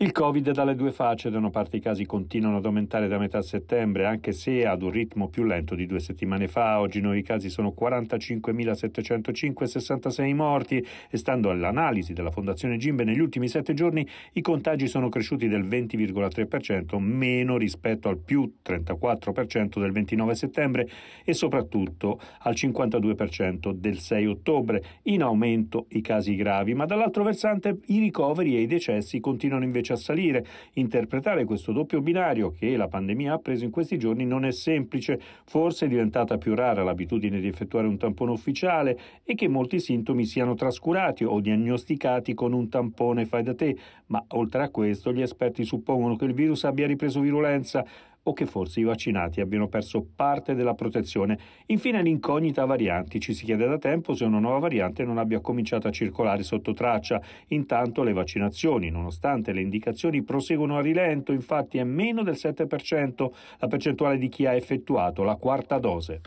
Il Covid dalle due facce, da una parte i casi continuano ad aumentare da metà settembre, anche se ad un ritmo più lento di due settimane fa. Oggi i nuovi casi sono 45.705 e 66 morti e stando all'analisi della Fondazione Gimbe negli ultimi sette giorni i contagi sono cresciuti del 20,3%, meno rispetto al più 34% del 29 settembre e soprattutto al 52% del 6 ottobre. In aumento i casi gravi, ma dall'altro versante i ricoveri e i decessi continuano invece invece a salire. Interpretare questo doppio binario che la pandemia ha preso in questi giorni non è semplice, forse è diventata più rara l'abitudine di effettuare un tampone ufficiale e che molti sintomi siano trascurati o diagnosticati con un tampone fai da te, ma oltre a questo gli esperti suppongono che il virus abbia ripreso virulenza o che forse i vaccinati abbiano perso parte della protezione. Infine l'incognita varianti. Ci si chiede da tempo se una nuova variante non abbia cominciato a circolare sotto traccia. Intanto le vaccinazioni, nonostante le indicazioni, proseguono a rilento, infatti è meno del 7% la percentuale di chi ha effettuato la quarta dose.